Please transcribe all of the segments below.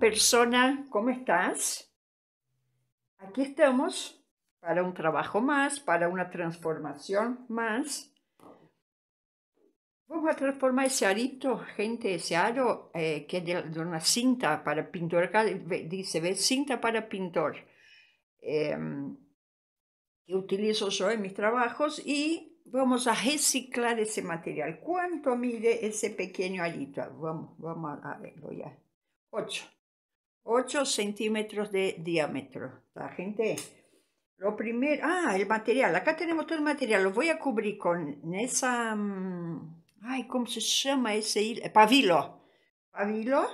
persona, ¿cómo estás? Aquí estamos para un trabajo más, para una transformación más. Vamos a transformar ese arito, gente, ese aro eh, que es de, una cinta para pintor. Acá dice, ¿ves? Cinta para pintor. Em, que utilizo yo en mis trabajos y vamos a reciclar ese material. ¿Cuánto mide ese pequeño arito? Vamos, vamos a verlo ya. 8. 8 centímetros de diámetro. La gente, lo primero, ah, el material, acá tenemos todo el material, lo voy a cubrir con esa, mm, ay, ¿cómo se llama ese hilo? Eh, Pavilo. Pavilo.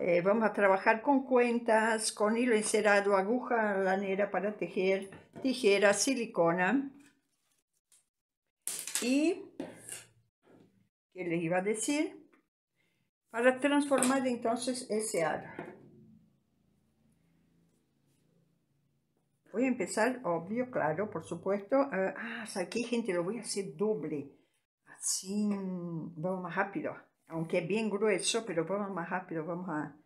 Eh, vamos a trabajar con cuentas, con hilo encerado, aguja lanera para tejer, tijera, silicona. Y, ¿qué les iba a decir? para transformar entonces ese aro. Voy a empezar, obvio, claro, por supuesto. Uh, ah, ah gente, lo voy a hacer doble. Así, vamos más rápido. Aunque es bien grueso, pero vamos más rápido. Vamos a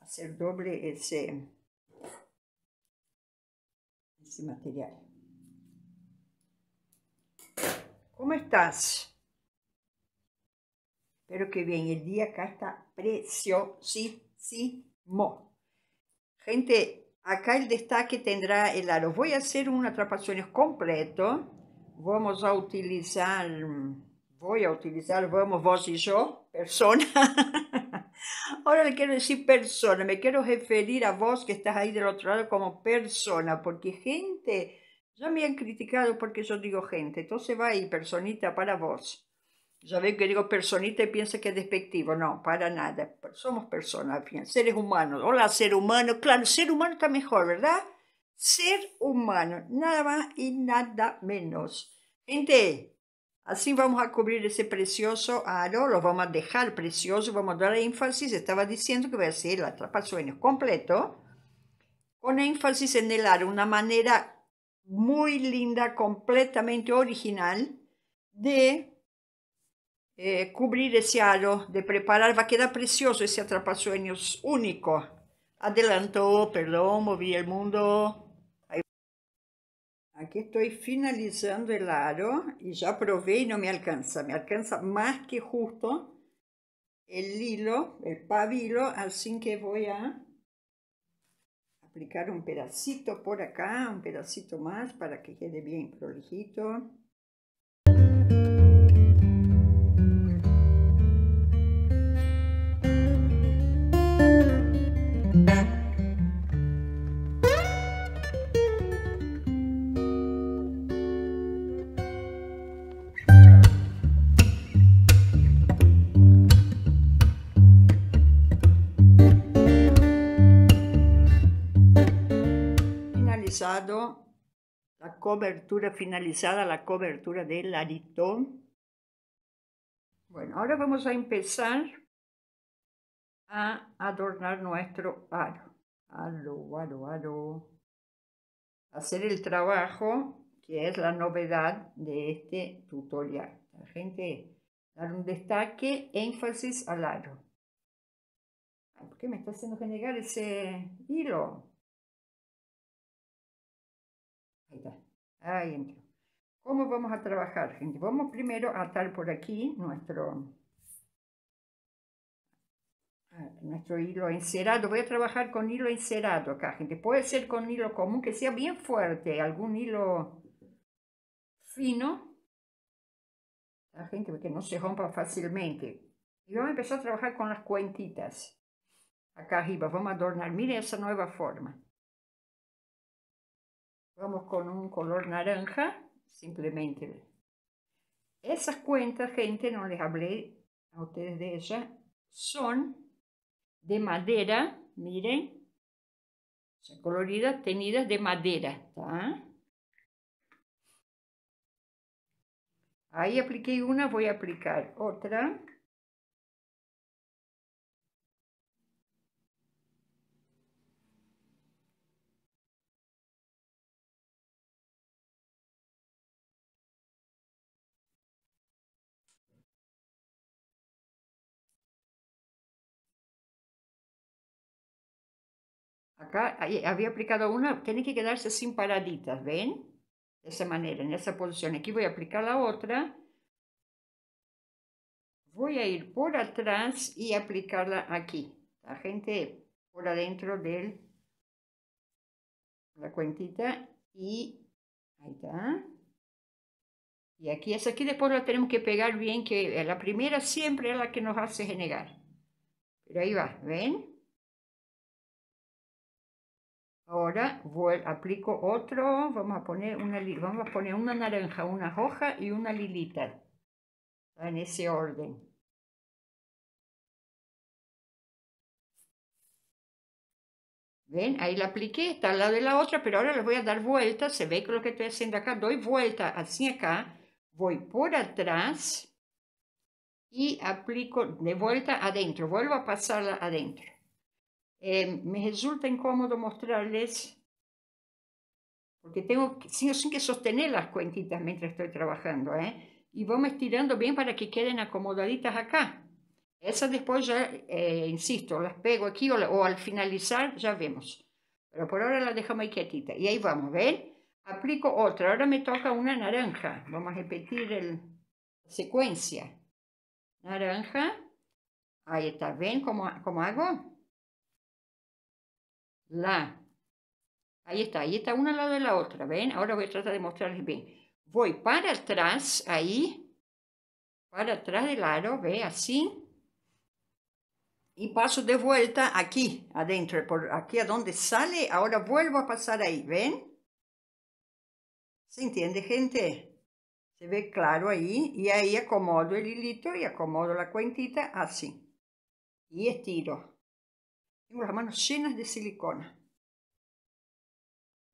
hacer doble ese, ese material. ¿Cómo estás? Pero que bien, el día acá está preciosísimo. Gente, acá el destaque tendrá el aro. Voy a hacer un atrapaciones completo. Vamos a utilizar, voy a utilizar, vamos vos y yo, persona. Ahora le quiero decir persona, me quiero referir a vos que estás ahí del otro lado como persona, porque gente, ya me han criticado porque yo digo gente, entonces va ahí, personita, para vos. Ya ven que digo personita y piensa que es despectivo. No, para nada. Somos personas, seres humanos. Hola, ser humano. Claro, ser humano está mejor, ¿verdad? Ser humano, nada más y nada menos. Gente, así vamos a cubrir ese precioso aro, lo vamos a dejar precioso, vamos a dar énfasis. Estaba diciendo que voy a hacer el atrapasueños completo, con énfasis en el aro, una manera muy linda, completamente original de eh, cubrir ese aro de preparar, va a quedar precioso ese atrapasueños único. adelantó perdón, moví el mundo. Aquí estoy finalizando el aro y ya probé y no me alcanza, me alcanza más que justo el hilo, el pabilo, así que voy a aplicar un pedacito por acá, un pedacito más para que quede bien prolijito. la cobertura, finalizada la cobertura del aritón. Bueno, ahora vamos a empezar a adornar nuestro aro. Aro, aro, aro. Hacer el trabajo que es la novedad de este tutorial. La gente dar un destaque, énfasis al aro. ¿Por qué me está haciendo generar ese hilo? Ahí ¿Cómo vamos a trabajar, gente? Vamos primero a atar por aquí nuestro, nuestro hilo encerado. Voy a trabajar con hilo encerado acá, gente. Puede ser con hilo común, que sea bien fuerte, algún hilo fino. La gente, porque no se rompa fácilmente. Y vamos a empezar a trabajar con las cuentitas. Acá arriba, vamos a adornar. Miren esa nueva forma vamos con un color naranja, simplemente. Esas cuentas, gente, no les hablé a ustedes de ellas, son de madera, miren, son coloridas, tenidas de madera, está Ahí apliqué una, voy a aplicar otra. acá había aplicado una, tiene que quedarse sin paraditas, ¿ven? De esa manera, en esa posición. Aquí voy a aplicar la otra. Voy a ir por atrás y aplicarla aquí. La gente por adentro de la cuentita y ahí está. Y aquí es aquí después la tenemos que pegar bien, que la primera siempre es la que nos hace generar. Pero ahí va, ¿ven? Ahora aplico otro, vamos a poner una vamos a poner una naranja, una hoja y una lilita en ese orden. ¿Ven? Ahí la apliqué, está al lado de la otra, pero ahora le voy a dar vuelta. Se ve que lo que estoy haciendo acá, doy vuelta así acá, voy por atrás y aplico de vuelta adentro. Vuelvo a pasarla adentro. Eh, me resulta incómodo mostrarles, porque tengo sin, sin que sostener las cuentitas mientras estoy trabajando, ¿eh? Y vamos estirando bien para que queden acomodaditas acá. Esas después ya, eh, insisto, las pego aquí o, al finalizar ya vemos. Pero por ahora las dejamos muy quietitas Y ahí vamos, ¿ven? Aplico otra. Ahora me toca una naranja. Vamos a repetir el, la secuencia. Naranja. Ahí está. ¿Ven cómo, cómo hago? la. Ahí está, ahí está una al lado de la otra, ¿ven? Ahora voy a tratar de mostrarles bien. Voy para atrás, ahí, para atrás del aro, ¿ve? Así. Y paso de vuelta aquí, adentro, por aquí a donde sale, ahora vuelvo a pasar ahí, ¿ven? ¿Se entiende, gente? Se ve claro ahí, y ahí acomodo el hilito y acomodo la cuentita así. Y estiro. Tengo las manos llenas de silicona.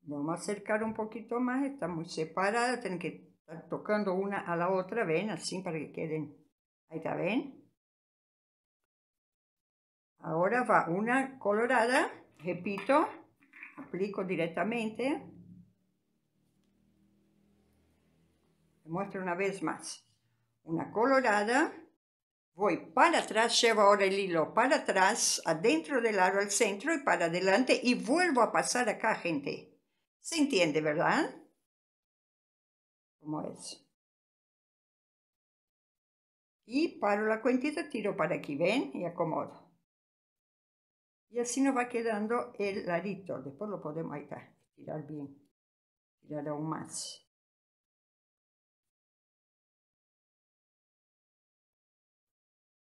Vamos a acercar un poquito más, está muy separada, tienen que estar tocando una a la otra, ven, así para que queden. Ahí está, ven. Ahora va una colorada, repito, aplico directamente. Te muestro una vez más. Una colorada, voy para atrás, llevo ahora el hilo para atrás, adentro del aro al centro y para adelante y vuelvo a pasar acá, gente. ¿Se entiende, verdad? Como es? Y paro la cuentita, tiro para aquí, ven, y acomodo. Y así nos va quedando el larito Después lo podemos ahí tirar bien, tirar aún más.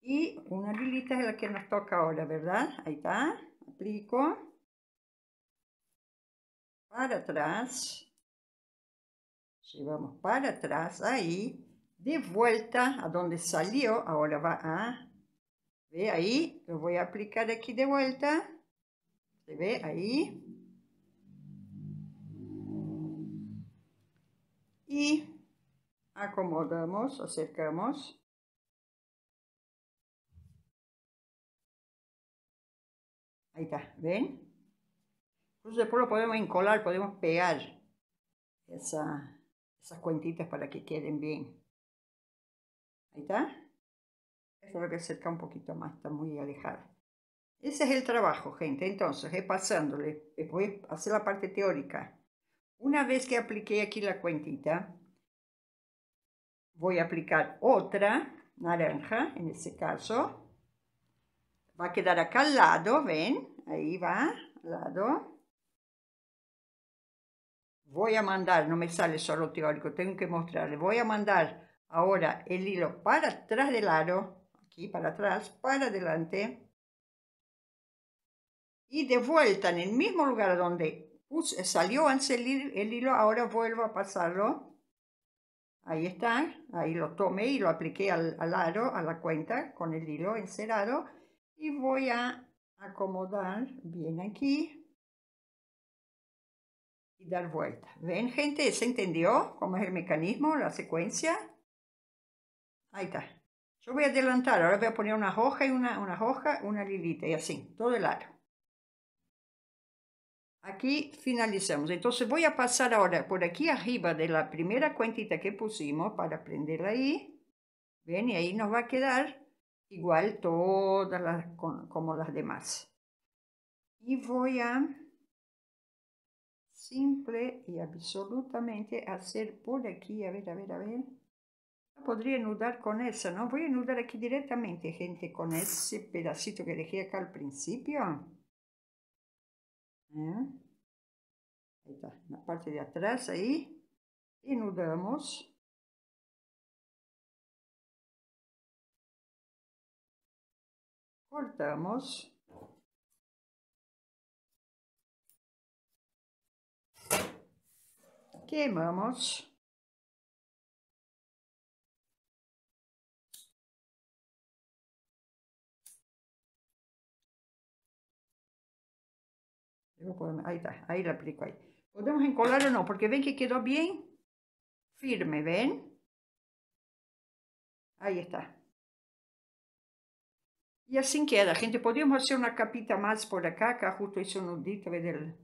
Y una lilita es la que nos toca ahora, ¿verdad? Ahí está, aplico. Para atrás. Llevamos para atrás, ahí. De vuelta a donde salió, ahora va a... ¿Ve ahí? Lo voy a aplicar aquí de vuelta. ¿Se ve ahí? Y acomodamos, acercamos. Ahí está, ¿ven? Entonces después lo podemos encolar, podemos pegar esas cuentitas para que queden bien. Ahí está. Esto lo que acerca un poquito más, está muy alejada. Ese es el trabajo, gente. Entonces, es pasándole, voy a hacer la parte teórica. Una vez que apliqué aquí la cuentita, voy a aplicar otra naranja, en este caso, va a quedar acá al lado, ven, ahí va, al lado. Voy a mandar, no me sale solo teórico, tengo que mostrarle, voy a mandar ahora el hilo para atrás del aro, aquí para atrás, para adelante, y de vuelta en el mismo lugar donde salió antes el, hilo, ahora vuelvo a pasarlo, Ahí está, ahí lo tomé y lo apliqué al, al, aro, a la cuenta, con el hilo encerado y voy a acomodar bien aquí y dar vuelta. ¿Ven, gente? ¿Se entendió cómo es el mecanismo, la secuencia? Ahí está. Yo voy a adelantar, ahora voy a poner una hoja y una, una hoja, una lilita y así, todo el aro. Aquí finalizamos. Entonces voy a pasar ahora por aquí arriba de la primera cuentita que pusimos para prenderla ahí. ¿Ven? Y ahí nos va a quedar igual todas las, como las demás. Y voy a simple y absolutamente hacer por aquí, a ver, a ver, a ver. Podría nudar con esa, ¿no? Voy a nudar aquí directamente, gente, con ese pedacito que dejé acá al principio. ¿Eh? Ahí está, en la parte de atrás, ahí. y nudamos cortamos. quemamos, Ahí está, ahí la aplico ahí. Podemos encolar o no, porque ven que quedó bien firme, ¿ven? Ahí está. Y así queda. gente Podemos hacer una capita más por acá, acá justo un un dito del...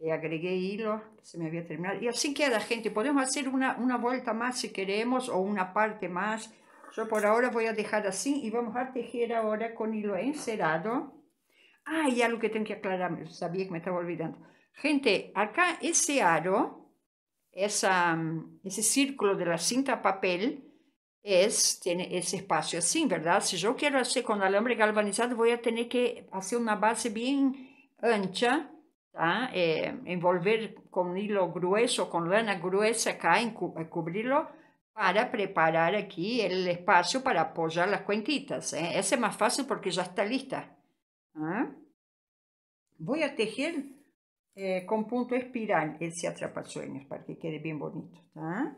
le agregué hilo, se me había terminado. Y así queda, gente. Podemos hacer una vuelta más si queremos, o una parte más. Yo por ahora voy a dejar así y vamos a tejer ahora con hilo encerado. Ah, y algo que tengo que aclarar, sabía que me estaba olvidando. Gente, acá ese aro, esa, mm, ese círculo de la cinta papel, es, tiene ese espacio así, ¿verdad? Si yo quiero hacer con alambre galvanizado, voy a tener que hacer una base bien ancha, ah envolver con hilo grueso, con lana gruesa acá, eh, cubrirlo para preparar aquí el espacio para apoyar las cuentitas, ¿eh? Ese es más fácil porque ya está lista. ¿Ah? Voy a tejer con punto espiral ese atrapasueños para que quede bien bonito. ¿está?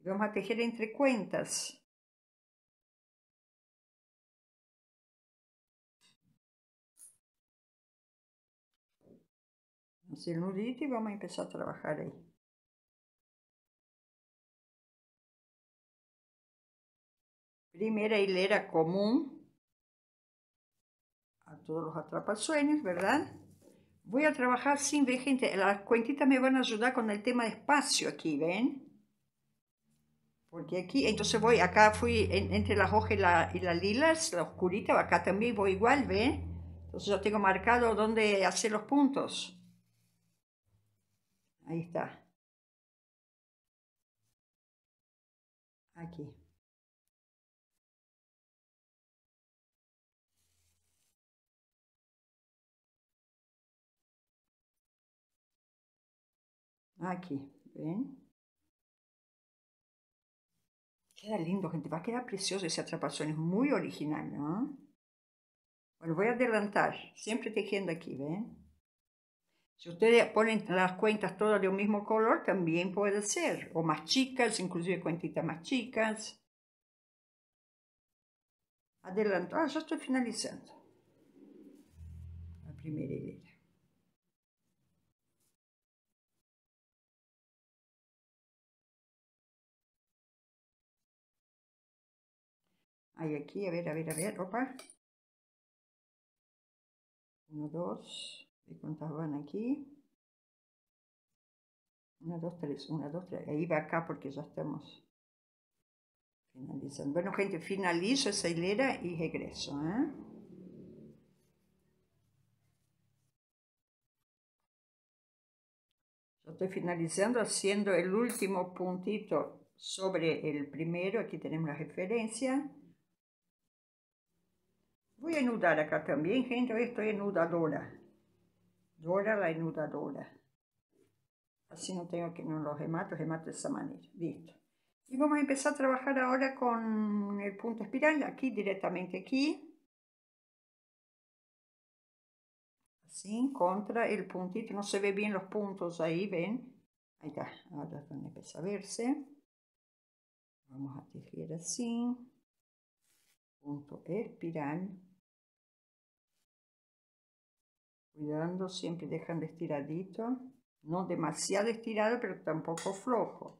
Vamos a tejer entre cuentas. Hacer el nudito y vamos a empezar a trabajar ahí. Primera hilera común a todos los atrapasueños, ¿verdad? Voy a trabajar sin ver, gente. Las cuentitas me van a ayudar con el tema de espacio aquí, ¿ven? Porque aquí, entonces voy, acá fui entre las hojas y las lilas, la oscurita, acá también voy igual, ¿ven? Entonces yo tengo marcado dónde hacer los puntos. Ahí está. Aquí. Aquí, ¿ven? queda lindo, gente, va a quedar precioso ese atrapazón, es muy original, ¿no? Bueno, voy a adelantar, siempre tejiendo aquí, ¿ven? Si ustedes ponen las cuentas todas de un mismo color, también puede ser, o más chicas, inclusive cuentitas más chicas. Adelanto, ah, ya estoy finalizando la primera idea. Hay aquí, a ver, a ver, a ver, ropa. Uno, dos. ¿Cuántas van aquí? Una, dos, tres, una, dos, tres. Ahí va acá porque ya estamos finalizando. Bueno, gente, finalizo esa hilera y regreso. ¿eh? Yo estoy finalizando haciendo el último puntito sobre el primero. Aquí tenemos la referencia. Voy a enudar acá también, gente. esto estoy enudadora. Dora la enudadora. Así no tengo que no los remato, remato de esa manera. Listo. Y vamos a empezar a trabajar ahora con el punto espiral, aquí directamente aquí. Así, contra el puntito. No se ve bien los puntos ahí, ¿ven? Ahí está, ahora es donde empieza a verse. Vamos a tejer así. Punto espiral. Cuidando, siempre dejando estiradito. No demasiado estirado, pero tampoco flojo.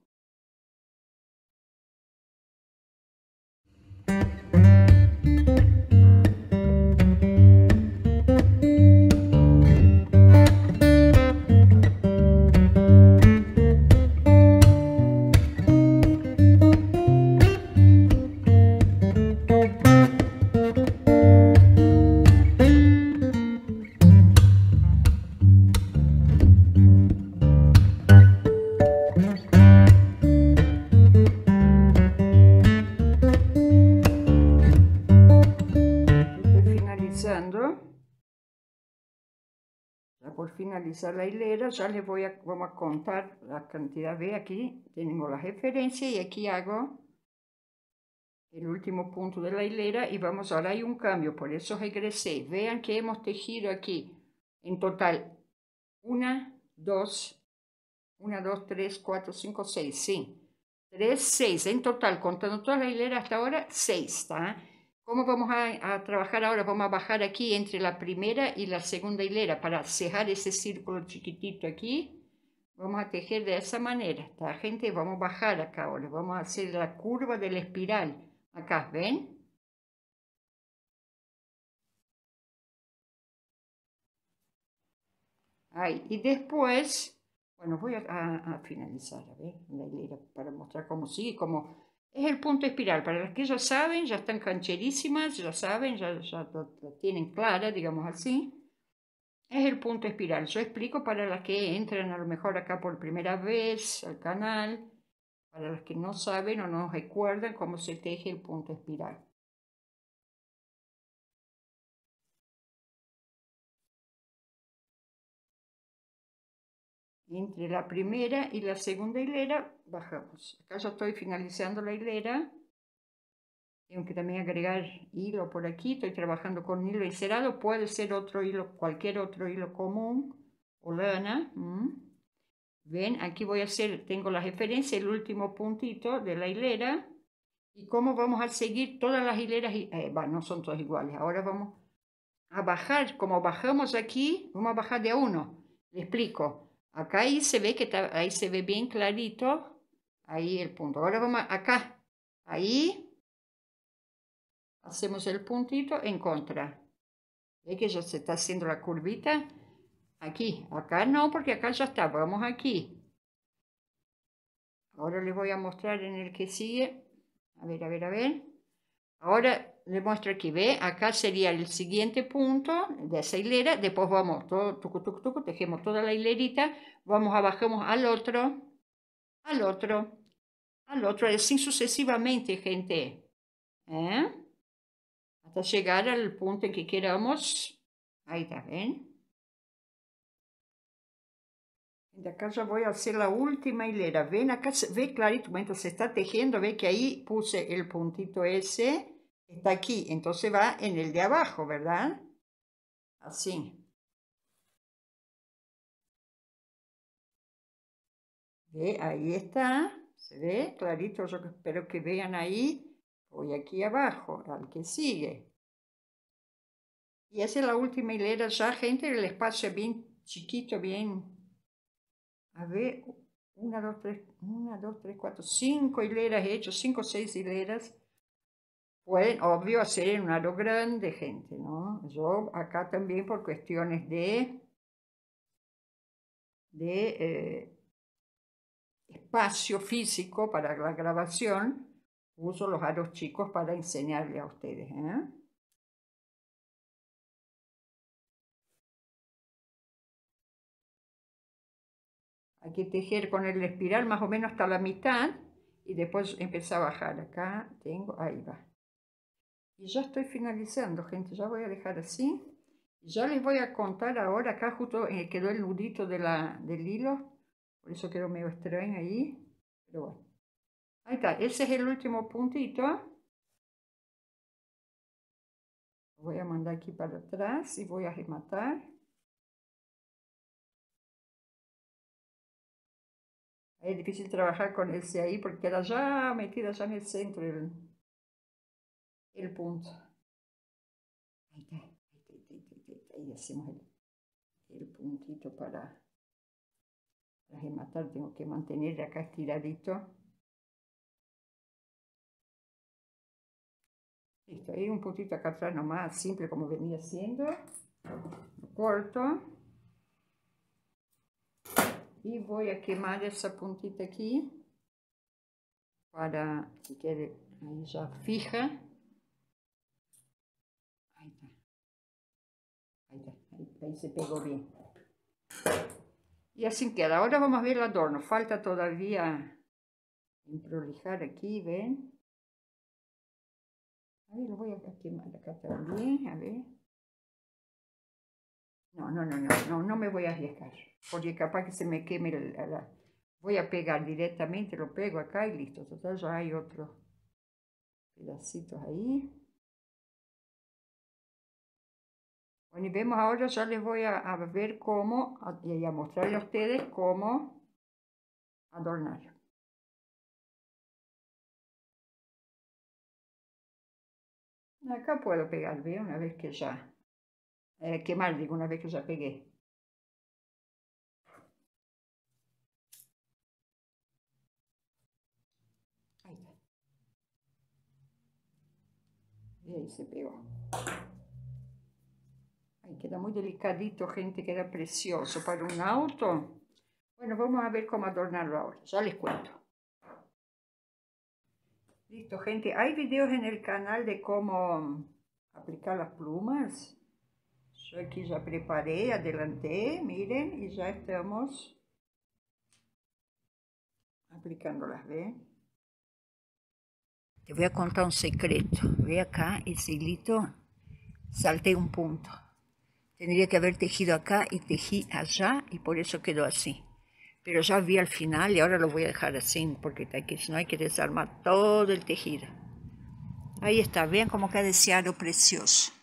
analizar la hilera, ya les voy a, vamos a contar la cantidad de aquí, tengo la referencia y aquí hago el último punto de la hilera y vamos ahora hay un cambio, por eso regresé. Vean que hemos tejido aquí en total 1, 2, 1, 2, 3, 4, 5, 6, sí. 3, 6 en total, contando toda la hilera hasta ahora, 6, ¿está? ¿Cómo vamos a, trabajar ahora? Vamos a bajar aquí entre la primera y la segunda hilera para cejar ese círculo chiquitito aquí. Vamos a tejer de esa manera. ¿está gente, vamos a bajar acá ahora. Vamos a hacer la curva de la espiral. Acá, ¿ven? Ahí. Y después, bueno, voy a, finalizar, a ver, la hilera para mostrar cómo sigue, cómo es el punto espiral. Para las que ya saben, ya están cancherísimas, ya saben, ya, ya tienen clara, digamos así. Es el punto espiral. Yo explico para las que entran a lo mejor acá por primera vez al canal, para las que no saben o no recuerdan cómo se teje el punto espiral. entre la primera y la segunda hilera bajamos. Acá ya estoy finalizando la hilera. Tengo que también agregar hilo por aquí. Estoy trabajando con hilo encerado. Puede ser otro hilo, cualquier otro hilo común o lana. Ven, aquí voy a hacer, tengo la referencia, el último puntito de la hilera. Y cómo vamos a seguir todas las hileras, eh, no son todas iguales. Ahora vamos a bajar, como bajamos aquí, vamos a bajar de uno. Le explico Acá ahí se ve que ahí se ve bien clarito. Ahí el punto. Ahora vamos acá. Ahí hacemos el puntito en contra. Ve que ya se está haciendo la curvita. Aquí. Acá no, porque acá ya está. Vamos aquí. Ahora les voy a mostrar en el que sigue. A ver, a ver, a ver. Ahora le muestro aquí, ve, acá sería el siguiente punto de esa hilera, después vamos, todo, tucu, tucu, tejemos toda la hilerita, vamos, bajamos al otro, al otro, al otro, así sucesivamente, gente, ¿Eh? hasta llegar al punto en que queramos, ahí está, ¿ven? De acá ya voy a hacer la última hilera. Ven acá, ve clarito, mientras se está tejiendo, ve que ahí puse el puntito ese está aquí, entonces va en el de abajo, ¿verdad? Así. Ahí está, se ve clarito, yo espero que vean ahí, voy aquí abajo, al que sigue. Y esa es la última hilera ya, gente, el espacio es bien chiquito, bien... A ver, una, dos, tres, una, dos, tres, cuatro, cinco hileras he hecho, cinco, seis hileras. Pueden, obvio hacer un aro grande, gente, ¿no? Yo acá también por cuestiones de, eh, espacio físico para la grabación, uso los aros chicos para enseñarle a ustedes, ¿eh? Hay que tejer con el espiral más o menos hasta la mitad y después empezar a bajar. Acá tengo, ahí va. Y ya estoy finalizando, gente, ya voy a dejar así. Ya les voy a contar ahora, acá justo eh, quedó el nudito de la, del hilo, por eso quedó medio extraño ahí, pero bueno. Ahí está, ese es el último puntito. Lo voy a mandar aquí para atrás y voy a rematar. Es difícil trabajar con ese ahí porque era ya metida ya en el centro el punto. Ahí hacemos el, puntito para, rematar. Tengo que mantener acá estiradito. Listo, ahí un puntito acá atrás nomás, simple como venía haciendo. corto. Y voy a quemar esa puntita aquí para que quede ahí ya fija. ahí se pegó bien. Y así queda. Ahora vamos a ver el adorno. Falta todavía en prolijar aquí, ¿ven? A ver, lo voy a quemar acá también, a ver. No, no, no, no, no, me voy a arriesgar, porque capaz que se me queme Voy a pegar directamente, lo pego acá y listo. Total, ya hay otros pedacitos ahí. y vemos ahora, ya les voy a, ver cómo, y a mostrarle a ustedes cómo adornar. Acá puedo pegar, bien Una vez que ya, eh, quemar, digo, una vez que ya pegué. Y ahí se pegó. Queda muy delicadito, gente, Queda era precioso para un auto. Bueno, vamos a ver cómo adornarlo ahora, ya les cuento. Listo, gente, hay videos en el canal de cómo aplicar las plumas. Yo aquí ya preparé, adelanté, miren, y ya estamos aplicándolas, ¿ve? Te voy a contar un secreto. Ve acá, el hilito, salté un punto. Tendría que haber tejido acá y tejí allá y por eso quedó así. Pero ya vi al final y ahora lo voy a dejar así porque si no hay que desarmar todo el tejido. Ahí está, vean como queda ese aro precioso.